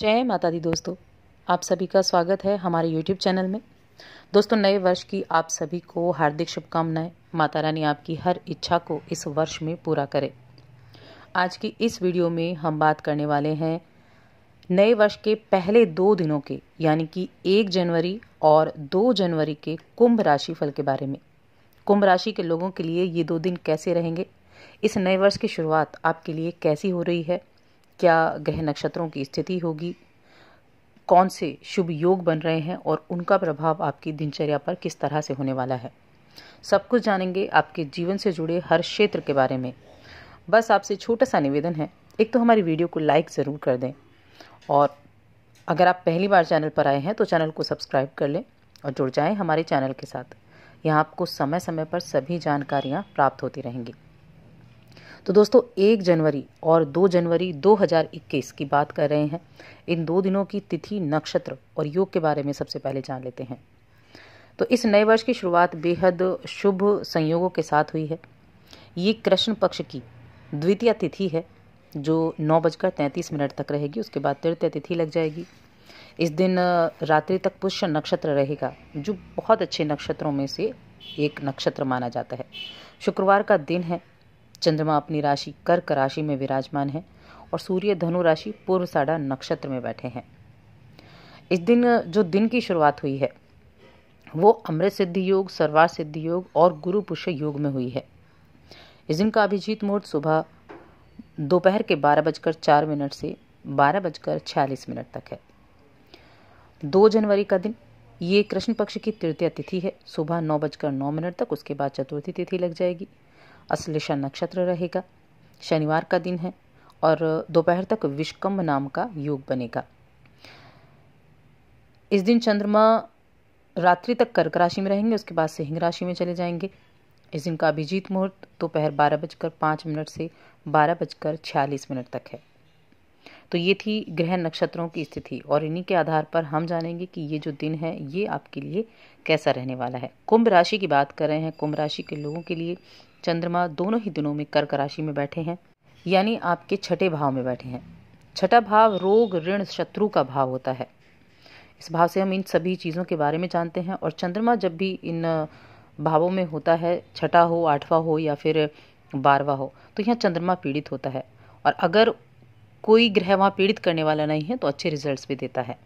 जय माता दी दोस्तों आप सभी का स्वागत है हमारे यूट्यूब चैनल में दोस्तों नए वर्ष की आप सभी को हार्दिक शुभकामनाएं माता रानी आपकी हर इच्छा को इस वर्ष में पूरा करे आज की इस वीडियो में हम बात करने वाले हैं नए वर्ष के पहले दो दिनों के यानी कि एक जनवरी और दो जनवरी के कुंभ राशि फल के बारे में कुंभ राशि के लोगों के लिए ये दो दिन कैसे रहेंगे इस नए वर्ष की शुरुआत आपके लिए कैसी हो रही है क्या ग्रह नक्षत्रों की स्थिति होगी कौन से शुभ योग बन रहे हैं और उनका प्रभाव आपकी दिनचर्या पर किस तरह से होने वाला है सब कुछ जानेंगे आपके जीवन से जुड़े हर क्षेत्र के बारे में बस आपसे छोटा सा निवेदन है एक तो हमारी वीडियो को लाइक ज़रूर कर दें और अगर आप पहली बार चैनल पर आए हैं तो चैनल को सब्सक्राइब कर लें और जुड़ जाएं हमारे चैनल के साथ यहाँ आपको समय समय पर सभी जानकारियाँ प्राप्त होती रहेंगी तो दोस्तों एक जनवरी और दो जनवरी 2021 की बात कर रहे हैं इन दो दिनों की तिथि नक्षत्र और योग के बारे में सबसे पहले जान लेते हैं तो इस नए वर्ष की शुरुआत बेहद शुभ संयोगों के साथ हुई है ये कृष्ण पक्ष की द्वितीय तिथि है जो नौ बजकर तैंतीस मिनट तक रहेगी उसके बाद तृतीय तिथि लग जाएगी इस दिन रात्रि तक पुष्य नक्षत्र रहेगा जो बहुत अच्छे नक्षत्रों में से एक नक्षत्र माना जाता है शुक्रवार का दिन है चंद्रमा अपनी राशि कर्क राशि में विराजमान है और सूर्य धनु राशि पूर्व साढ़ा नक्षत्र में बैठे हैं इस दिन जो दिन की शुरुआत हुई है वो अमृत सिद्धि योग सर्वार सिद्धि योग और गुरु पुष्य योग में हुई है इस दिन का अभिजीत मुहूर्त सुबह दोपहर के बारह बजकर चार मिनट से बारह बजकर छियालीस मिनट तक है दो जनवरी का दिन ये कृष्ण पक्ष की तृतीय तिथि है सुबह नौ बजकर नौ मिनट तक उसके बाद चतुर्थी तिथि लग जाएगी अश्लेषा नक्षत्र रहेगा शनिवार का दिन है और दोपहर तक विष्कम्भ नाम का योग बनेगा इस दिन चंद्रमा रात्रि तक कर्क राशि में रहेंगे उसके बाद सिंह राशि में चले जाएंगे इस दिन का अभिजीत मुहूर्त दोपहर बारह बजकर पाँच मिनट से बारह बजकर छियालीस मिनट तक है तो ये थी ग्रह नक्षत्रों की स्थिति और इन्हीं के आधार पर हम जानेंगे कि ये जो दिन है ये आपके लिए कैसा रहने वाला है कुंभ राशि की बात कर रहे हैं कुंभ राशि के लोगों के लिए चंद्रमा दोनों ही दिनों में कर्क राशि में बैठे हैं यानी आपके छठे भाव में बैठे हैं छठा भाव रोग ऋण शत्रु का भाव होता है इस भाव से हम इन सभी चीज़ों के बारे में जानते हैं और चंद्रमा जब भी इन भावों में होता है छठा हो आठवा हो या फिर बारवा हो तो यहाँ चंद्रमा पीड़ित होता है और अगर कोई ग्रह वहाँ पीड़ित करने वाला नहीं है तो अच्छे रिजल्ट्स भी देता है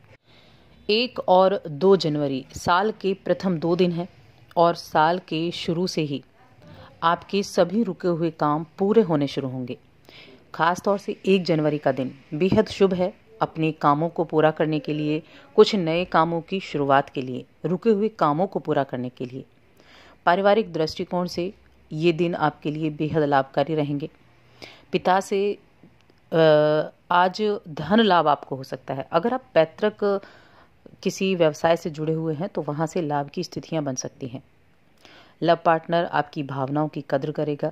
एक और दो जनवरी साल के प्रथम दो दिन है और साल के शुरू से ही आपके सभी रुके हुए काम पूरे होने शुरू होंगे खास तौर से एक जनवरी का दिन बेहद शुभ है अपने कामों को पूरा करने के लिए कुछ नए कामों की शुरुआत के लिए रुके हुए कामों को पूरा करने के लिए पारिवारिक दृष्टिकोण से ये दिन आपके लिए बेहद लाभकारी रहेंगे पिता से आज धन लाभ आपको हो सकता है अगर आप पैतृक किसी व्यवसाय से जुड़े हुए हैं तो वहाँ से लाभ की स्थितियाँ बन सकती हैं लव पार्टनर आपकी भावनाओं की कदर करेगा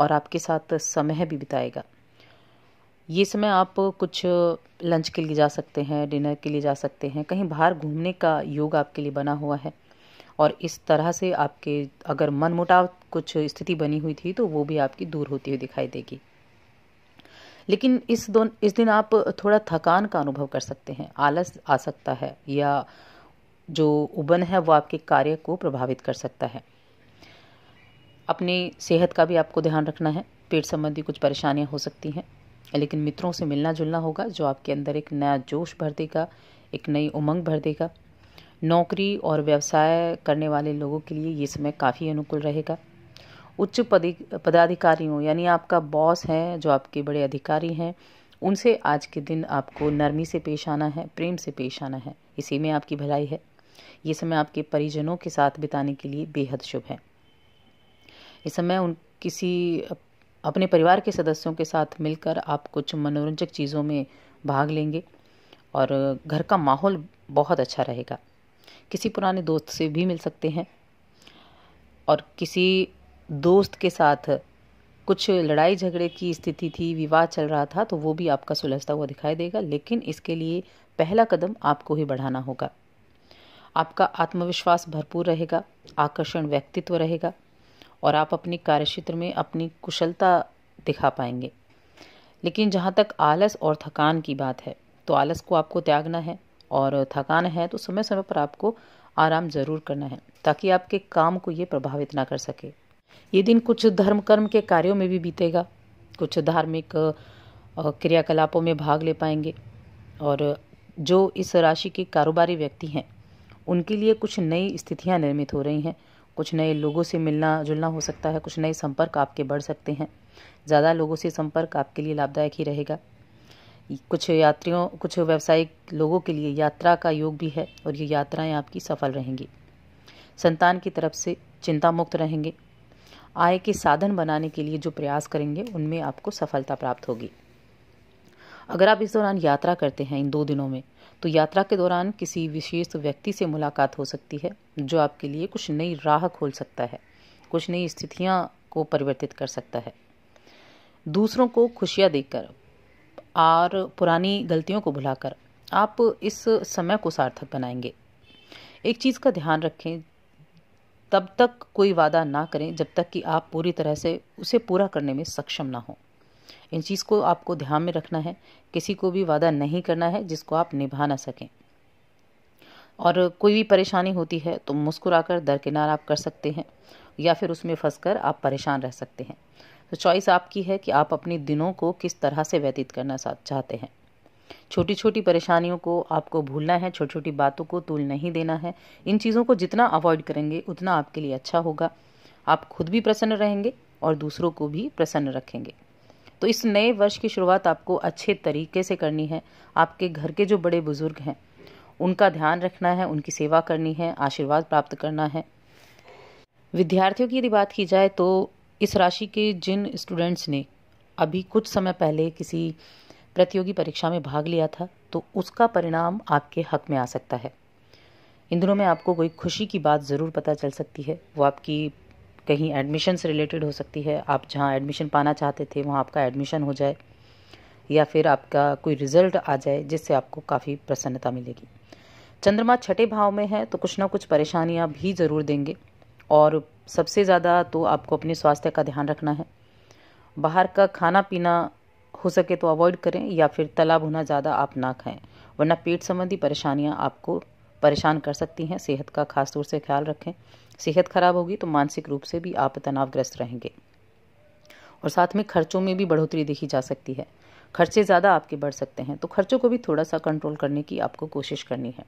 और आपके साथ समय भी बिताएगा ये समय आप कुछ लंच के लिए जा सकते हैं डिनर के लिए जा सकते हैं कहीं बाहर घूमने का योग आपके लिए बना हुआ है और इस तरह से आपके अगर मनमुटाव कुछ स्थिति बनी हुई थी तो वो भी आपकी दूर होती हुई दिखाई देगी लेकिन इस दोन इस दिन आप थोड़ा थकान का अनुभव कर सकते हैं आलस आ सकता है या जो उबन है वो आपके कार्य को प्रभावित कर सकता है अपनी सेहत का भी आपको ध्यान रखना है पेट संबंधी कुछ परेशानियाँ हो सकती हैं लेकिन मित्रों से मिलना जुलना होगा जो आपके अंदर एक नया जोश भर देगा एक नई उमंग भर देगा नौकरी और व्यवसाय करने वाले लोगों के लिए ये समय काफ़ी अनुकूल रहेगा उच्च पदाधिकारियों यानी आपका बॉस है जो आपके बड़े अधिकारी हैं उनसे आज के दिन आपको नरमी से पेश आना है प्रेम से पेश आना है इसी में आपकी भलाई है ये समय आपके परिजनों के साथ बिताने के लिए बेहद शुभ है इस समय उन किसी अपने परिवार के सदस्यों के साथ मिलकर आप कुछ मनोरंजक चीज़ों में भाग लेंगे और घर का माहौल बहुत अच्छा रहेगा किसी पुराने दोस्त से भी मिल सकते हैं और किसी दोस्त के साथ कुछ लड़ाई झगड़े की स्थिति थी विवाद चल रहा था तो वो भी आपका सुलझता हुआ दिखाई देगा लेकिन इसके लिए पहला कदम आपको ही बढ़ाना होगा आपका आत्मविश्वास भरपूर रहेगा आकर्षण व्यक्तित्व रहेगा और आप अपने कार्यक्षेत्र में अपनी कुशलता दिखा पाएंगे लेकिन जहाँ तक आलस और थकान की बात है तो आलस को आपको त्यागना है और थकान है तो समय समय पर आपको आराम ज़रूर करना है ताकि आपके काम को ये प्रभावित ना कर सके ये दिन कुछ धर्म कर्म के कार्यों में भी बीतेगा कुछ धार्मिक क्रियाकलापों में भाग ले पाएंगे और जो इस राशि के कारोबारी व्यक्ति हैं उनके लिए कुछ नई स्थितियां निर्मित हो रही हैं कुछ नए लोगों से मिलना जुलना हो सकता है कुछ नए संपर्क आपके बढ़ सकते हैं ज़्यादा लोगों से संपर्क आपके लिए लाभदायक ही रहेगा कुछ यात्रियों कुछ व्यावसायिक लोगों के लिए यात्रा का योग भी है और ये यात्राएं आपकी सफल रहेंगी संतान की तरफ से चिंता मुक्त रहेंगे आय के साधन बनाने के लिए जो प्रयास करेंगे उनमें आपको सफलता प्राप्त होगी अगर आप इस दौरान यात्रा करते हैं इन दो दिनों में तो यात्रा के दौरान किसी विशेष व्यक्ति से मुलाकात हो सकती है जो आपके लिए कुछ नई राह खोल सकता है कुछ नई स्थितियाँ को परिवर्तित कर सकता है दूसरों को खुशियाँ देकर और पुरानी गलतियों को भुलाकर आप इस समय को सार्थक बनाएंगे एक चीज़ का ध्यान रखें तब तक कोई वादा ना करें जब तक कि आप पूरी तरह से उसे पूरा करने में सक्षम ना हों इन चीज़ को आपको ध्यान में रखना है किसी को भी वादा नहीं करना है जिसको आप निभा ना सकें और कोई भी परेशानी होती है तो मुस्कुराकर दरकिनार आप कर सकते हैं या फिर उसमें फंसकर आप परेशान रह सकते हैं तो चॉइस आपकी है कि आप अपने दिनों को किस तरह से व्यतीत करना चाहते हैं छोटी छोटी परेशानियों को आपको भूलना है छोटी छोटी बातों को तूल नहीं देना है इन चीज़ों को जितना अवॉइड करेंगे उतना आपके लिए अच्छा होगा आप खुद भी प्रसन्न रहेंगे और दूसरों को भी प्रसन्न रखेंगे तो इस नए वर्ष की शुरुआत आपको अच्छे तरीके से करनी है आपके घर के जो बड़े बुजुर्ग हैं उनका ध्यान रखना है उनकी सेवा करनी है आशीर्वाद प्राप्त करना है विद्यार्थियों की यदि बात की जाए तो इस राशि के जिन स्टूडेंट्स ने अभी कुछ समय पहले किसी प्रतियोगी परीक्षा में भाग लिया था तो उसका परिणाम आपके हक में आ सकता है इन दिनों में आपको कोई खुशी की बात ज़रूर पता चल सकती है वो आपकी कहीं एडमिशन से रिलेटेड हो सकती है आप जहाँ एडमिशन पाना चाहते थे वहाँ आपका एडमिशन हो जाए या फिर आपका कोई रिजल्ट आ जाए जिससे आपको काफ़ी प्रसन्नता मिलेगी चंद्रमा छठे भाव में है तो कुछ ना कुछ परेशानियाँ भी ज़रूर देंगे और सबसे ज़्यादा तो आपको अपने स्वास्थ्य का ध्यान रखना है बाहर का खाना पीना हो सके तो अवॉइड करें या फिर तला भुना ज़्यादा आप ना खाएं वरना पेट संबंधी परेशानियाँ आपको परेशान कर सकती हैं सेहत का खास तौर से ख्याल रखें सेहत खराब होगी तो मानसिक रूप से भी आप तनावग्रस्त रहेंगे और साथ में खर्चों में भी बढ़ोतरी देखी जा सकती है खर्चे ज़्यादा आपके बढ़ सकते हैं तो खर्चों को भी थोड़ा सा कंट्रोल करने की आपको कोशिश करनी है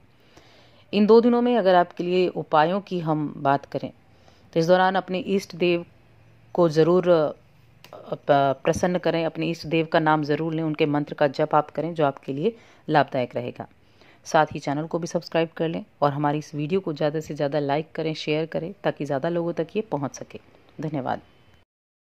इन दो दिनों में अगर आपके लिए उपायों की हम बात करें तो इस दौरान अपने इष्ट देव को ज़रूर प्रसन्न करें अपने इष्ट देव का नाम ज़रूर लें उनके मंत्र का जप आप करें जो आपके लिए लाभदायक रहेगा साथ ही चैनल को भी सब्सक्राइब कर लें और हमारी इस वीडियो को ज़्यादा से ज़्यादा लाइक करें शेयर करें ताकि ज़्यादा लोगों तक ये पहुँच सके धन्यवाद